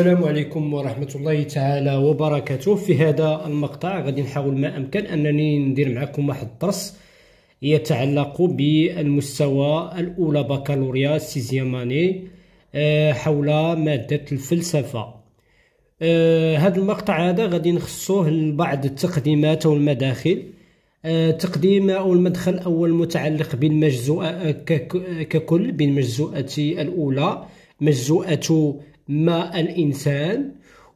السلام عليكم ورحمة الله تعالى وبركاته في هذا المقطع غادي نحاول ما أمكن أنني ندير معكم واحد الدرس يتعلق بالمستوى الأولى بكالوريا سيزياماني آه، حول مادة الفلسفة آه، هذا المقطع هذا غادي نخصوه لبعض التقديمات أو المداخل آه، تقديم أو المدخل الأول متعلق بالمجزوءة ككل بالمجزوءة الأولى مجزوءة ما الإنسان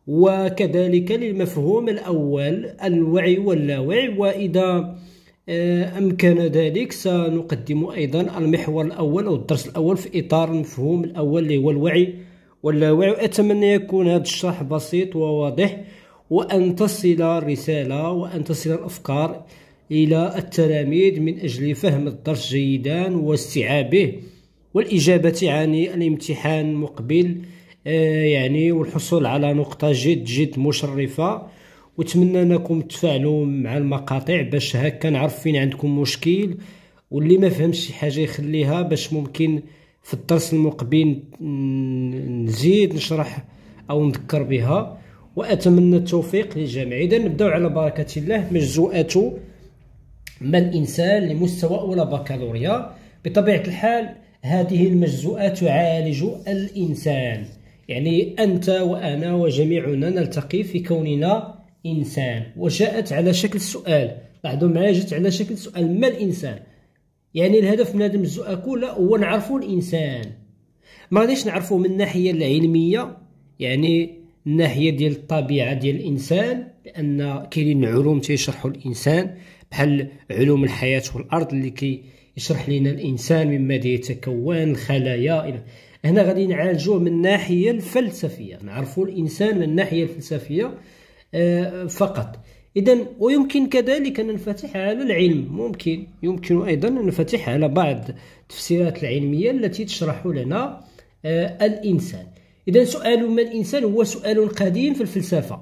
وكذلك للمفهوم الأول الوعي واللاوعي وإذا آه، أمكن ذلك سنقدم أيضا المحور الأول أو الدرس الأول في إطار المفهوم الأول اللي هو الوعي واللاوعي أتمنى يكون هذا الشرح بسيط وواضح وأن تصل الرسالة وأن تصل الأفكار إلى التلاميذ من أجل فهم الدرس جيدا واستيعابه والإجابة عن الامتحان المقبل آه، يعني والحصول على نقطة جد جد مشرفة وتمنى انكم تفعلوا مع المقاطع باش هكا نعرف فين عندكم مشكل واللي ما فهمش شي حاجه يخليها باش ممكن في الدرس المقبل نزيد نشرح او نذكر بها واتمنى التوفيق للجميع اذا نبداو على بركه الله مجزوءات ما الانسان لمستوى اولى بكالوريا بطبيعه الحال هذه المجزوءات تعالج الانسان يعني أنت وأنا وجميعنا نلتقي في كوننا إنسان وجاءت على شكل سؤال لاحظوا معايا جات على شكل سؤال ما الإنسان يعني الهدف من هذا الجزء كله هو نعرفوا الإنسان ما غاديش نعرفوا من الناحية العلمية يعني الناحية ديال الطبيعة ديال الإنسان لأن كاينين علوم تيشرحوا الإنسان بحال علوم الحياة والأرض اللي كيشرح لنا الإنسان مما يتكون الخلايا هنا غادي نعالجوه من الناحيه الفلسفيه نعرفوا الانسان من الناحيه الفلسفيه آه، فقط اذا ويمكن كذلك ان ننفتح على العلم ممكن يمكن ايضا ان ننفتح على بعض التفسيرات العلميه التي تشرح لنا آه، الانسان اذا سؤال ما الانسان هو سؤال قديم في الفلسفه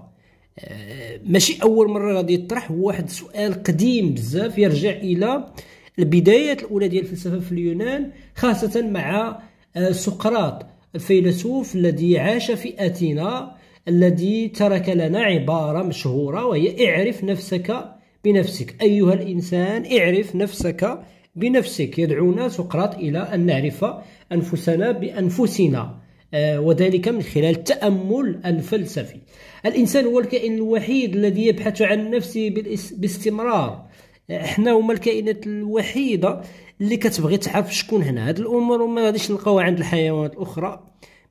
آه، ماشي اول مره غادي يطرح هو واحد سؤال قديم بزاف يرجع الى البدايات الاولى ديال الفلسفه في اليونان خاصه مع آه، سقراط الفيلسوف الذي عاش في أثينا الذي ترك لنا عبارة مشهورة وهي اعرف نفسك بنفسك أيها الإنسان اعرف نفسك بنفسك يدعونا سقراط إلى أن نعرف أنفسنا بأنفسنا آه، وذلك من خلال التأمل الفلسفي الإنسان هو الكائن الوحيد الذي يبحث عن نفسه باستمرار حنا هما الكائنات الوحيده اللي كتبغي تعرف شكون هنا هاد الامور ما غاديش نلقاوها عند الحيوانات الاخرى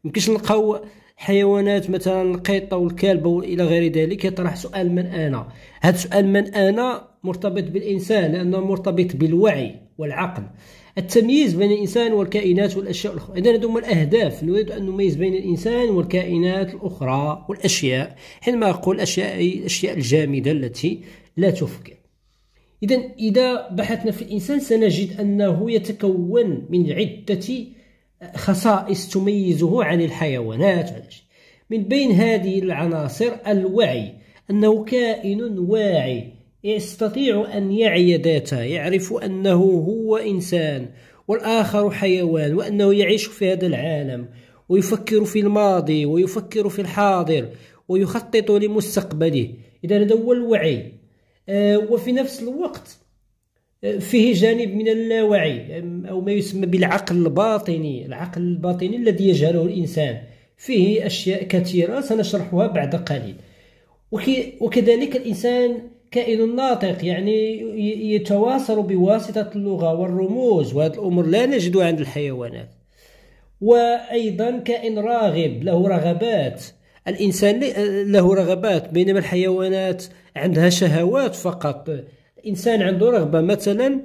يمكنش نلقاو حيوانات مثلا القطه والكلب والى غير ذلك يطرح سؤال من انا هذا السؤال من انا مرتبط بالانسان لانه مرتبط بالوعي والعقل التمييز بين الانسان والكائنات والاشياء الاخرى اذا هذو هما الاهداف نريد ان نميز بين الانسان والكائنات الاخرى والاشياء حينما اقول اشياء الاشياء الجامده التي لا تفكر إذا إذا بحثنا في الإنسان سنجد أنه يتكون من عدة خصائص تميزه عن الحيوانات من بين هذه العناصر الوعي أنه كائن واعي يستطيع أن يعي ذاته يعرف أنه هو إنسان والآخر حيوان وأنه يعيش في هذا العالم ويفكر في الماضي ويفكر في الحاضر ويخطط لمستقبله إذا هذا هو الوعي آه، وفي نفس الوقت آه، فيه جانب من اللاوعي أو ما يسمى بالعقل الباطني العقل الباطني الذي يجهله الإنسان فيه أشياء كثيرة سنشرحها بعد قليل وكذلك الإنسان كائن ناطق يعني يتواصل بواسطة اللغة والرموز وهذه الأمور لا نجدها عند الحيوانات وأيضا كائن راغب له رغبات الانسان له رغبات بينما الحيوانات عندها شهوات فقط الانسان عنده رغبه مثلا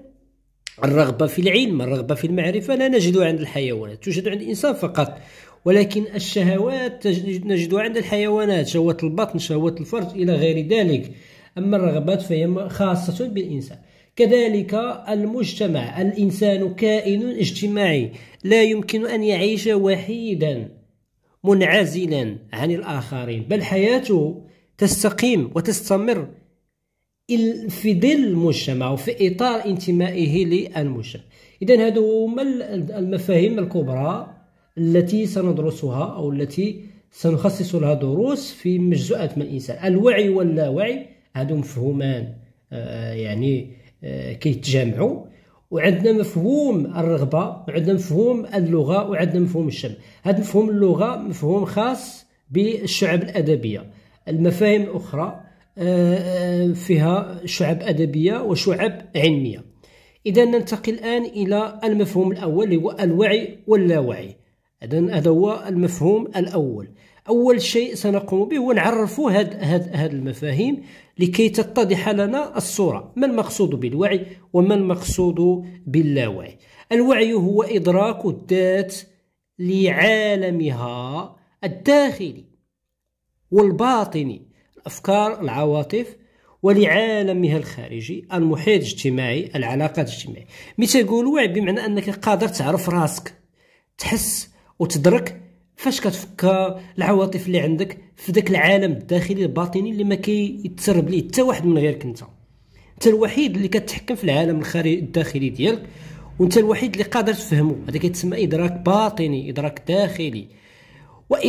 الرغبه في العلم الرغبه في المعرفه لا نجد عند الحيوانات توجد عند الانسان فقط ولكن الشهوات نجد عند الحيوانات شهوة البطن شهوة الفرج إلى غير ذلك أما الرغبات فهي خاصة بالإنسان كذلك المجتمع الإنسان كائن اجتماعي لا يمكن أن يعيش وحيدا منعزلا عن الآخرين بل حياته تستقيم وتستمر في ظل المجتمع وفي إطار انتمائه للمجتمع إذا هذو هما المفاهيم الكبرى التي سندرسها أو التي سنخصص لها دروس في مجزوءات من الإنسان الوعي واللاوعي هادو مفهومان آه، يعني آه، كيتجامعوا وعندنا مفهوم الرغبة وعندنا مفهوم اللغة وعندنا مفهوم الشم هذا مفهوم اللغة مفهوم خاص بالشعب الأدبية المفاهيم الأخرى آه، آه، فيها شعب أدبية وشعب علمية إذا ننتقل الآن إلى المفهوم الأول هو الوعي واللاوعي إذا هذا هو المفهوم الأول اول شيء سنقوم به هو نعرفوا هاد هاد هاد المفاهيم لكي تتضح لنا الصوره ما المقصود بالوعي وما المقصود باللاوعي الوعي هو ادراك الذات لعالمها الداخلي والباطني الافكار العواطف ولعالمها الخارجي المحيط الاجتماعي العلاقات الاجتماعيه متى يقول وعي بمعنى انك قادر تعرف راسك تحس وتدرك فاش كتفكر العواطف اللي عندك في ذاك العالم الداخلي الباطني اللي ما كيتسرب ليه حتى واحد من غيرك انت انت الوحيد اللي كتحكم في العالم الخارجي الداخلي ديالك وانت الوحيد اللي قادر تفهمه هذا كيتسمى ادراك باطني ادراك داخلي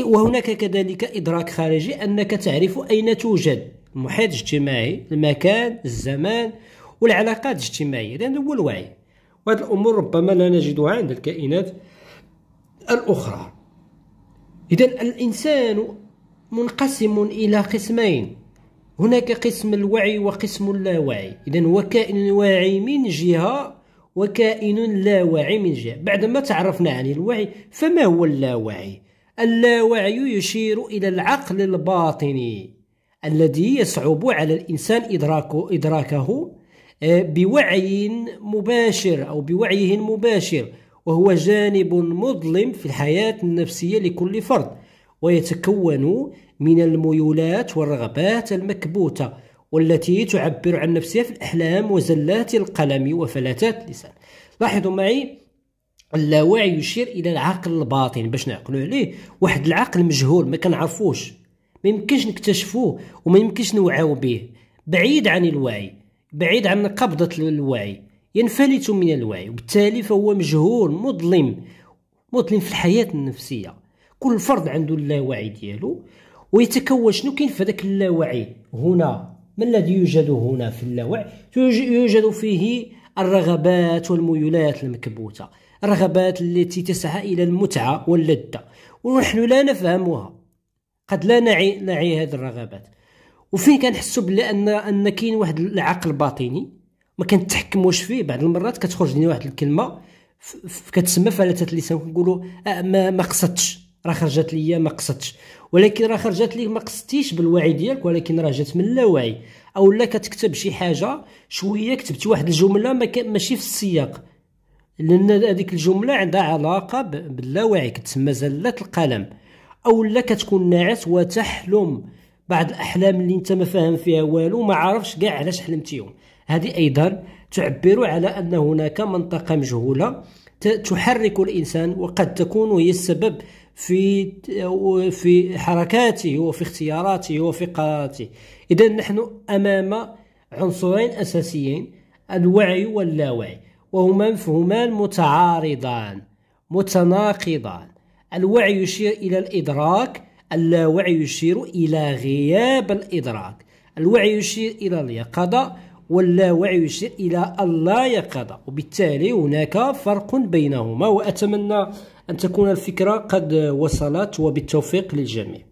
وهناك كذلك ادراك خارجي انك تعرف اين توجد المحيط الاجتماعي المكان الزمان والعلاقات الاجتماعيه لانه هو الوعي وهذه الامور ربما لا نجدها عند الكائنات الاخرى إذا الإنسان منقسم إلى قسمين هناك قسم الوعي وقسم اللاوعي إذا هو كائن واعي من جهة وكائن لا واعي من جهة بعدما تعرفنا عن الوعي فما هو اللاوعي اللاوعي يشير إلى العقل الباطني الذي يصعب على الإنسان إدراكه, إدراكه بوعي مباشر أو بوعيه مباشر وهو جانب مظلم في الحياة النفسية لكل فرد ويتكون من الميولات والرغبات المكبوتة والتي تعبر عن نفسها في الأحلام وزلات القلم وفلاتات اللسان لاحظوا معي اللاوعي يشير الى العقل الباطن باش نعقلوا عليه واحد العقل مجهول ما كنعرفوش ما يمكنش نكتشفوه وما يمكنش نوعاو به بعيد عن الوعي بعيد عن قبضه الوعي ينفلت من الوعي وبالتالي فهو مجهول مظلم مظلم في الحياة النفسية كل فرد عنده اللاوعي ديالو ويتكون شنو كاين في هذاك اللاوعي هنا ما الذي يوجد هنا في اللاوعي يوجد فيه الرغبات والميولات المكبوتة الرغبات التي تسعى إلى المتعة واللذة ونحن لا نفهمها قد لا نعي, نعي هذه الرغبات وفين كنحسوا بلي ان ان كاين واحد العقل باطني ما كنتحكموش فيه بعض المرات كتخرج لنا واحد الكلمه كتسمى فلتة اللسان كنقولوا آه، ما ما قصدتش راه خرجت ليا ما قصدتش ولكن راه خرجت ليك ما قصدتيش بالوعي ديالك ولكن راه جات من اللاوعي او لا كتكتب شي حاجه شويه كتبتي واحد الجمله ما ماشي في السياق لان هذيك الجمله عندها علاقه باللاوعي كتسمى زله القلم او لا كتكون ناعس وتحلم بعض الاحلام اللي انت ما فاهم فيها والو ما عارفش كاع علاش حلمتيهم هذه أيضا تعبر على أن هناك منطقة مجهولة تحرك الإنسان وقد تكون هي السبب في في حركاته وفي اختياراته وفي قراراته إذا نحن أمام عنصرين أساسيين الوعي واللاوعي وهما مفهومان متعارضان متناقضان الوعي يشير إلى الإدراك اللاوعي يشير إلى غياب الإدراك الوعي يشير إلى اليقظة واللاوعي يشير إلى اللا يقظة وبالتالي هناك فرق بينهما وأتمنى أن تكون الفكرة قد وصلت وبالتوفيق للجميع